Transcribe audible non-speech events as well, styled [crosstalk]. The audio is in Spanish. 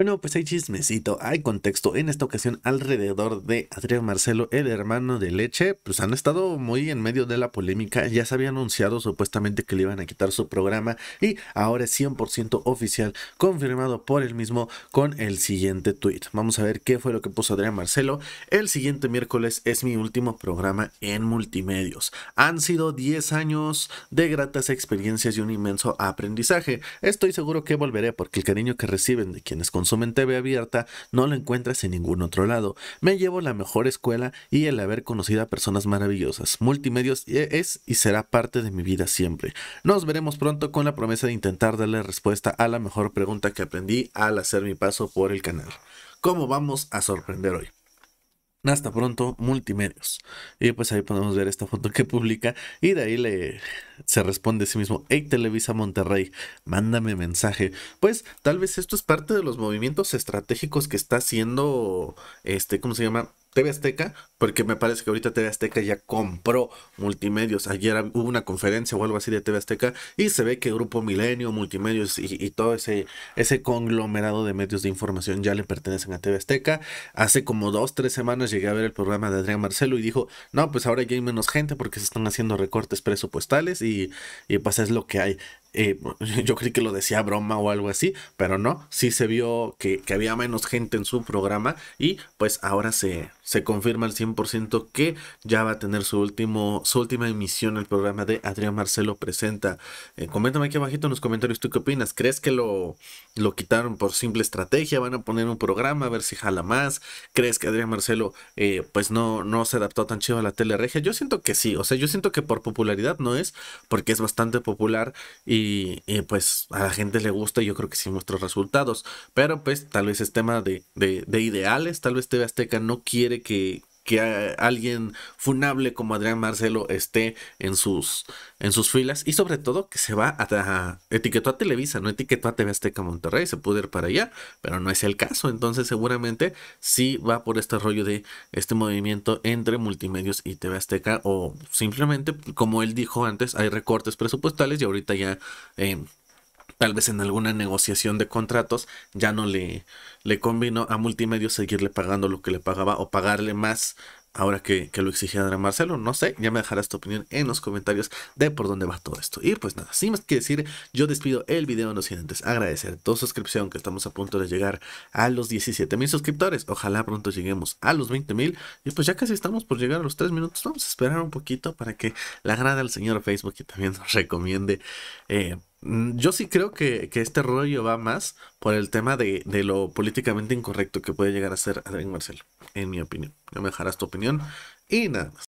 Bueno, pues hay chismecito, hay contexto en esta ocasión alrededor de Adrián Marcelo, el hermano de Leche, pues han estado muy en medio de la polémica, ya se había anunciado supuestamente que le iban a quitar su programa y ahora es 100% oficial, confirmado por él mismo con el siguiente tweet. Vamos a ver qué fue lo que puso Adrián Marcelo. El siguiente miércoles es mi último programa en multimedios. Han sido 10 años de gratas experiencias y un inmenso aprendizaje. Estoy seguro que volveré porque el cariño que reciben de quienes con mente ve abierta no la encuentras en ningún otro lado. Me llevo la mejor escuela y el haber conocido a personas maravillosas. Multimedios e, es y será parte de mi vida siempre. Nos veremos pronto con la promesa de intentar darle respuesta a la mejor pregunta que aprendí al hacer mi paso por el canal. ¿Cómo vamos a sorprender hoy? Hasta pronto, multimedios. Y pues ahí podemos ver esta foto que publica y de ahí le se responde a sí mismo, hey Televisa Monterrey, mándame mensaje. Pues tal vez esto es parte de los movimientos estratégicos que está haciendo, este, ¿cómo se llama? TV Azteca, porque me parece que ahorita TV Azteca ya compró multimedios. Ayer hubo una conferencia o algo así de TV Azteca y se ve que Grupo Milenio, Multimedios y, todo ese, conglomerado de medios de información ya le pertenecen a TV Azteca. Hace como dos, tres semanas llegué a ver el programa de Adrián Marcelo y dijo, no, pues ahora ya hay menos gente porque se están haciendo recortes presupuestales y, y pues es lo que hay. Eh, [laughs] yo creí que lo decía broma o algo así, pero no, sí se vio que, había menos gente en su programa y pues ahora se, se confirma al 100% que ya va a tener su, último, su última emisión el programa de Adrián Marcelo Presenta. Eh, coméntame aquí abajito en los comentarios, ¿tú qué opinas? ¿Crees que lo, lo quitaron por simple estrategia? ¿Van a poner un programa a ver si jala más? ¿Crees que Adrián Marcelo eh, pues no, no se adaptó tan chido a la tele regia? Yo siento que sí, o sea, yo siento que por popularidad no es, porque es bastante popular y y, pues a la gente le gusta y yo creo que sí nuestros resultados. Pero pues tal vez es tema de, de ideales, tal vez TV Azteca no quiere que, que eh, alguien funable como Adrián Marcelo esté en sus, en sus filas y sobre todo que se va a, etiquetar etiquetó a Televisa, no etiquetó a TV Azteca Monterrey, se puede ir para allá, pero no es el caso, entonces seguramente sí va por este rollo de este movimiento entre multimedios y TV Azteca o simplemente como él dijo antes, hay recortes presupuestales y ahorita ya... Eh, Tal vez en alguna negociación de contratos ya no le, le convino a multimedia seguirle pagando lo que le pagaba o pagarle más ahora que, lo exigía a Marcelo. No sé, ya me dejarás tu opinión en los comentarios de por dónde va todo esto. Y pues nada, sin más que decir, yo despido el video en los siguientes. Agradecer tu suscripción que estamos a punto de llegar a los 17 mil suscriptores. Ojalá pronto lleguemos a los 20 mil. Y pues ya casi estamos por llegar a los 3 minutos. Vamos a esperar un poquito para que la agrade al señor Facebook y también nos [laughs] recomiende. Eh, Mm, yo sí creo que, este rollo va más por el tema de, de, lo políticamente incorrecto que puede llegar a ser Adrián Marcelo, en mi opinión. No me dejarás tu opinión y nada más.